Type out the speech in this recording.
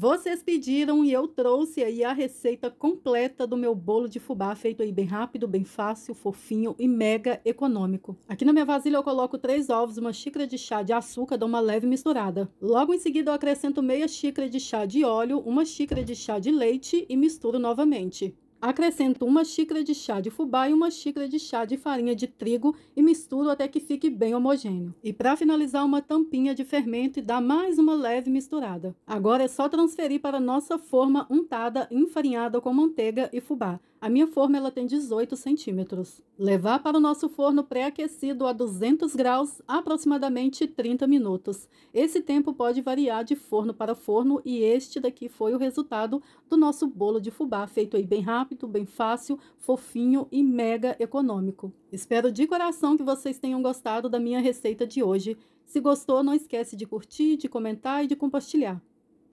Vocês pediram e eu trouxe aí a receita completa do meu bolo de fubá, feito aí bem rápido, bem fácil, fofinho e mega econômico. Aqui na minha vasilha eu coloco três ovos, uma xícara de chá de açúcar, dou uma leve misturada. Logo em seguida eu acrescento meia xícara de chá de óleo, uma xícara de chá de leite e misturo novamente. Acrescento uma xícara de chá de fubá e uma xícara de chá de farinha de trigo e misturo até que fique bem homogêneo. E para finalizar, uma tampinha de fermento e dá mais uma leve misturada. Agora é só transferir para nossa forma untada, enfarinhada com manteiga e fubá. A minha forma ela tem 18 centímetros. Levar para o nosso forno pré-aquecido a 200 graus, aproximadamente 30 minutos. Esse tempo pode variar de forno para forno e este daqui foi o resultado do nosso bolo de fubá, feito aí bem rápido rápido, bem fácil, fofinho e mega econômico. Espero de coração que vocês tenham gostado da minha receita de hoje. Se gostou, não esquece de curtir, de comentar e de compartilhar.